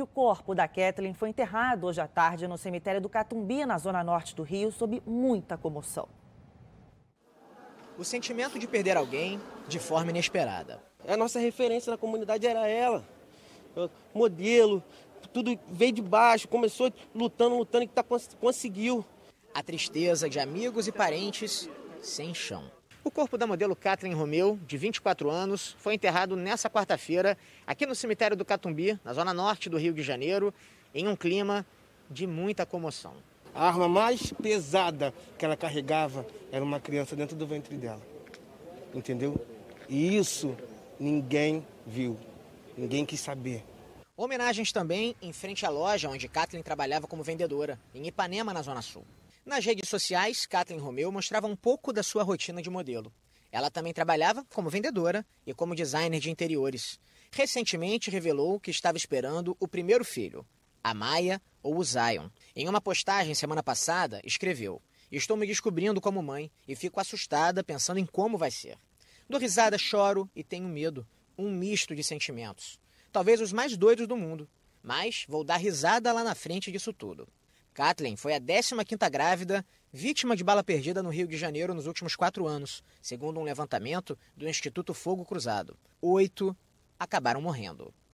E o corpo da Kathleen foi enterrado hoje à tarde no cemitério do Catumbi, na zona norte do Rio, sob muita comoção. O sentimento de perder alguém de forma inesperada. É a nossa referência na comunidade era ela. Modelo, tudo veio de baixo, começou lutando, lutando e tá, conseguiu. A tristeza de amigos e parentes sem chão. O corpo da modelo Catherine Romeu, de 24 anos, foi enterrado nessa quarta-feira aqui no cemitério do Catumbi, na zona norte do Rio de Janeiro, em um clima de muita comoção. A arma mais pesada que ela carregava era uma criança dentro do ventre dela. Entendeu? E isso ninguém viu, ninguém quis saber. Homenagens também em frente à loja onde Kathleen trabalhava como vendedora, em Ipanema, na Zona Sul. Nas redes sociais, Kathleen Romeu mostrava um pouco da sua rotina de modelo. Ela também trabalhava como vendedora e como designer de interiores. Recentemente revelou que estava esperando o primeiro filho, a Maia ou o Zion. Em uma postagem semana passada, escreveu: Estou me descobrindo como mãe e fico assustada pensando em como vai ser. Dou risada, choro e tenho medo. Um misto de sentimentos. Talvez os mais doidos do mundo. Mas vou dar risada lá na frente disso tudo. Kathleen foi a 15ª grávida vítima de bala perdida no Rio de Janeiro nos últimos quatro anos, segundo um levantamento do Instituto Fogo Cruzado. Oito acabaram morrendo.